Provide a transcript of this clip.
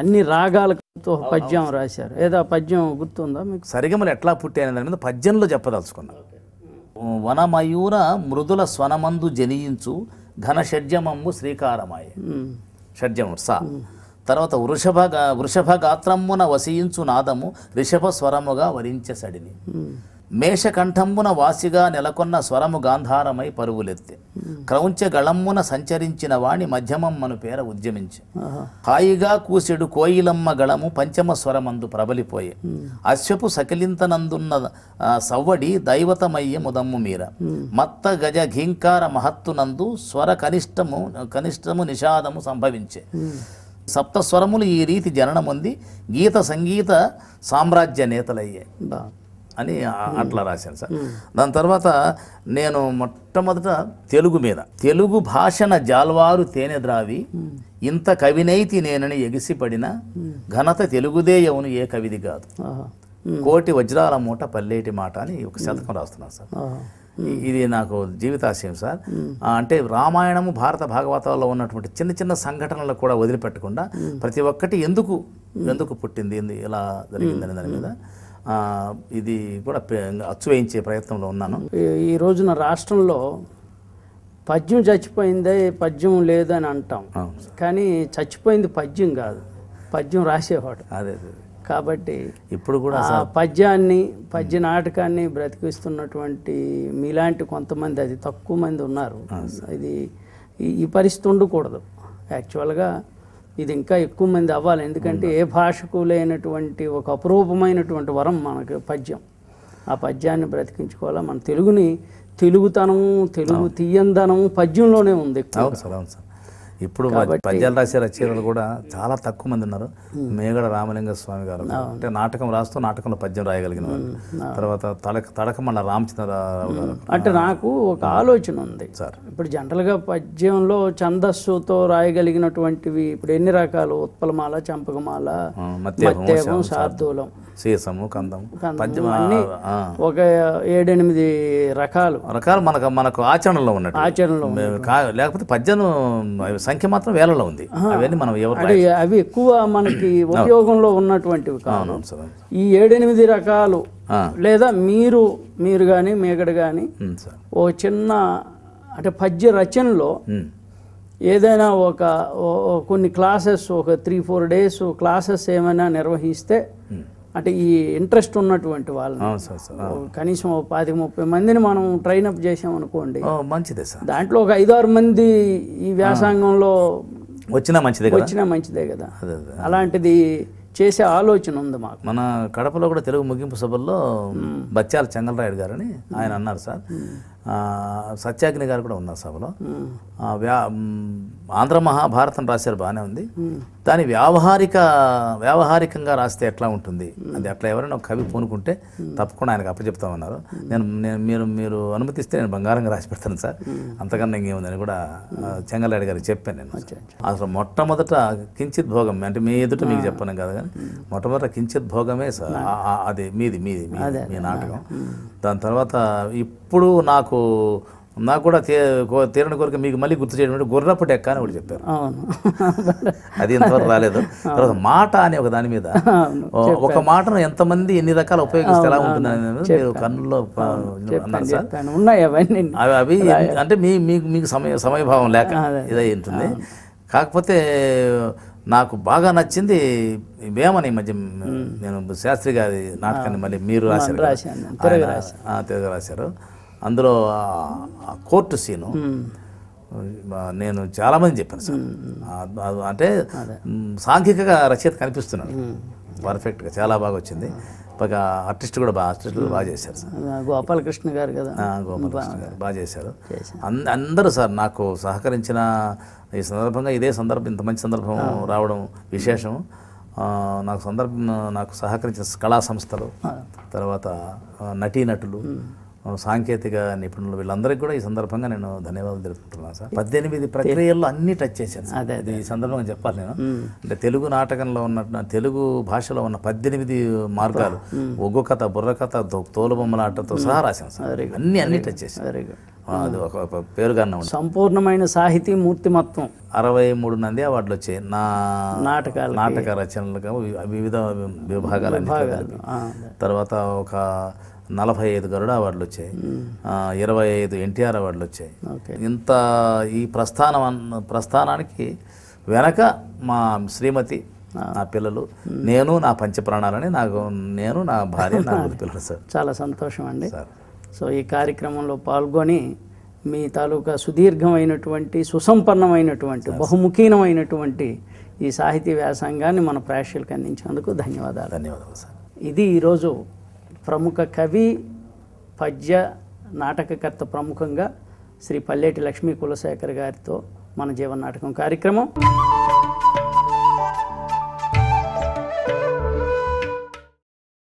అన్ని రాగాలతో పద్యం రాశారు ఏదో పద్యం గుర్తుందా మీకు సరిగమలు ఎట్లా పుట్టాయని దాని మీద పద్యంలో చెప్పదలుచుకున్నా వనమయూర మృదుల స్వనమందు జనియించు ఘన షడ్జమంబు శ్రీకారమాయ షడ్జము సా తర్వాత వృషభ వృషభ గాత్రమున వసించు నాదము రిషభ స్వరముగా వరించసడిని మేషకంఠంబున వాసిగా నెలకొన్న స్వరము గాంధారమై పరువులెత్తే క్రౌంచ గళమ్మున సంచరించిన వాణి మధ్యమమ్మను పేర ఉద్యమించి హాయిగా కూసెడు కోయిలమ్మ గళము పంచమ స్వరమందు ప్రబలిపోయే అశ్వపు సకిలింతనందున్న సవ్వడి దైవతమయ్య ముదమ్ము మీర మత్త గజ ఘీంకార మహత్తునందు స్వర కనిష్టము కనిష్టము నిషాదము సంభవించే సప్త స్వరములు ఈ రీతి జననముంది గీత సంగీత సామ్రాజ్య నేతలయ్యే అని అట్లా రాశాను సార్ దాని తర్వాత నేను మొట్టమొదట తెలుగు మీద తెలుగు భాషన జాల్వారు తేనె ద్రావి ఇంత కవినైతి నేనని ఎగిసిపడిన ఘనత తెలుగుదేయవును ఏ కవిది కాదు కోటి వజ్రాల మూట పల్లేటి మాట అని ఒక శతకం రాస్తున్నాను సార్ ఇది నాకు జీవితాశయం సార్ అంటే రామాయణము భారత భాగవతాల్లో ఉన్నటువంటి చిన్న చిన్న సంఘటనలు కూడా వదిలిపెట్టకుండా ప్రతి ఒక్కటి ఎందుకు ఎందుకు పుట్టింది ఇలా జరిగిందని దాని మీద ఇది కూడా అచ్చు వేయించే ప్రయత్నంలో ఉన్నాను ఈ రోజున రాష్ట్రంలో పద్యం చచ్చిపోయిందే పద్యం లేదని అంటాం కానీ చచ్చిపోయింది పద్యం కాదు పద్యం రాసేవాడు అదే కాబట్టి ఇప్పుడు కూడా పద్యాన్ని పద్య నాటకాన్ని బ్రతికిస్తున్నటువంటి మీలాంటి కొంతమంది అది తక్కువ మంది ఉన్నారు ఇది ఈ పరిస్థితి ఉండకూడదు యాక్చువల్గా ఇది ఇంకా ఎక్కువ మంది అవ్వాలి ఎందుకంటే ఏ భాషకు లేనటువంటి ఒక అపురూపమైనటువంటి వరం మనకు పద్యం ఆ పద్యాన్ని బ్రతికించుకోవాలా మన తెలుగుని తెలుగుతనం తెలుగు తీయందనం పద్యంలోనే ఉంది సార్ ఇప్పుడు పద్యాలు రాసే రచయితలు కూడా చాలా తక్కువ మంది ఉన్నారు మేగడ రామలింగ స్వామి గారు అంటే నాటకం రాస్తూ నాటకంలో పద్యం రాయగలిగిన తర్వాత తడక తడకమన్న రామచంద్రరావు గారు అంటే నాకు ఒక ఆలోచన ఉంది సార్ ఇప్పుడు జనరల్గా పద్యంలో ఛందస్సుతో రాయగలిగినటువంటివి ఇప్పుడు ఎన్ని రకాలు ఉత్పలమాల చంపకమాల మత్తేపం శార్దూలం సీసము కందము ఒక ఏడెనిమిది రకాలు రకాలు మనకు మనకు ఆచరణలో ఉన్నట్టు ఆచరణలో లేకపోతే పద్యం సంఖ్య మాత్రం వేలలో ఉంది అవన్నీ మనం ఎవరు అవి ఎక్కువ మనకి ఉపయోగంలో ఉన్నటువంటివి కాదు ఈ ఏడెనిమిది రకాలు లేదా మీరు మీరు కానీ మేకడు కానీ ఓ చిన్న అంటే పద్య రచనలో ఏదైనా ఒక కొన్ని క్లాసెస్ ఒక త్రీ ఫోర్ డేస్ క్లాసెస్ ఏమైనా నిర్వహిస్తే అంటే ఈ ఇంట్రెస్ట్ ఉన్నటువంటి వాళ్ళని కనీసం పాతి ముప్పై మందిని మనం ట్రైన్ అప్ చేసామనుకోండి మంచిదే సార్ దాంట్లో ఒక ఐదు ఆరు మంది ఈ వ్యాసంగంలో వచ్చినా మంచిదే వచ్చినా మంచిదే కదా అలాంటిది చేసే ఆలోచన ఉంది మాకు మన కడపలో కూడా తెలుగు ముగింపు సభల్లో బచ్చాల చెంగలరాయుడు గారని ఆయన అన్నారు సార్ సత్యాగ్ని గారు కూడా ఉన్నారు సభలో వ్యా ఆంధ్ర మహాభారతం రాశారు బాగానే ఉంది దాని వ్యావహారిక వ్యావహారికంగా రాస్తే ఎట్లా ఉంటుంది అది అట్లా ఎవరైనా కవి పూనుకుంటే తప్పకుండా ఆయనకు అప్పచెప్తామన్నారు నేను నేను మీరు మీరు అనుమతిస్తే నేను బంగారంగా రాసి పెడతాను సార్ అంతకన్నా ఇంకేముందని కూడా చెంగలాడి గారికి చెప్పాను నేను అసలు మొట్టమొదట కించిత్ భోగం అంటే మీ ఎదుట మీకు చెప్పాను కదా కానీ మొట్టమొదట కించిత్ భోగమే సార్ అది మీది మీది మీ నాటకం దాని తర్వాత ఎప్పుడు నాకు నాకు కూడా తీరని కోరిక మీకు మళ్ళీ గుర్తు చేయడం గుర్రపు డెక్క అని ఒకటి చెప్పారు అది ఇంతవరకు రాలేదు తర్వాత మాట అనే ఒక దాని మీద ఒక మాటను ఎంతమంది ఎన్ని రకాల ఉపయోగిస్తే ఎలా ఉంటుంది మీరు కన్నుల్లో అవి అవి అంటే మీ మీకు మీకు సమయ సమయభావం లేక ఇదై ఉంటుంది కాకపోతే నాకు బాగా నచ్చింది వేమని మధ్య నేను శాస్త్రి గారి నాటకాన్ని మళ్ళీ మీరు రాశారు తెలుగు రాశారు అందులో కోర్టు సీను నేను చాలామంది చెప్పాను సార్ అంటే సాంఘిక రచయిత కనిపిస్తున్నాడు పర్ఫెక్ట్గా చాలా బాగా వచ్చింది పక్క ఆర్టిస్ట్ కూడా బాగా ఆర్టిస్టులు బాగా చేశారు సార్ గోపాలకృష్ణ గారు కదా గోపాలకృష్ణ గారు బాగా చేశారు అందరూ సార్ నాకు సహకరించిన ఈ సందర్భంగా ఇదే సందర్భం ఇంత మంచి సందర్భం రావడం విశేషం నాకు సందర్భం నాకు సహకరించిన కళా సంస్థలు తర్వాత నటీనటులు సాంకేతిక నిపుణులు వీళ్ళందరికీ కూడా ఈ సందర్భంగా నేను ధన్యవాదాలు తెలుపుకుంటున్నాను సార్ పద్దెనిమిది ప్రక్రియల్లో అన్ని టచ్ చేశాను అది ఈ సందర్భంగా చెప్పాలి నేను అంటే తెలుగు నాటకంలో ఉన్న తెలుగు భాషలో ఉన్న పద్దెనిమిది మార్గాలు ఒగ్గు కథ బుర్రకథ తోలుబొమ్మలాటతో సహా రాశాను సార్ అన్ని అన్ని టచ్ చేశాను అది ఒక పేరుగా ఉంది సంపూర్ణమైన సాహితీ మొత్తం అరవై మూడు నంది అవార్డులు వచ్చాయి నా నాటకాలు నాటక రచనలుగా వివిధ విభాగాలు తర్వాత ఒక నలభై ఐదు గరుడ అవార్డులు వచ్చాయి ఇరవై ఐదు ఎన్టీఆర్ అవార్డులు వచ్చాయి ఇంత ఈ ప్రస్థానం ప్రస్థానానికి వెనక మా శ్రీమతి నా పిల్లలు నేను నా పంచప్రాణాలని నాకు నేను నా భార్య నా పిల్లలు సార్ చాలా సంతోషం అండి సో ఈ కార్యక్రమంలో పాల్గొని మీ తాలూకా సుదీర్ఘమైనటువంటి సుసంపన్నమైనటువంటి బహుముఖీనమైనటువంటి ఈ సాహితీ వ్యాసంగాన్ని మన ప్రేక్షకులకు అందించినందుకు ధన్యవాదాలు ధన్యవాదాలు సార్ ఇది ఈరోజు ప్రముఖ కవి పద్య నాటకకర్త ప్రముఖంగా శ్రీ పల్లెటి లక్ష్మీ కులశేఖర్ గారితో మన జీవన నాటకం కార్యక్రమం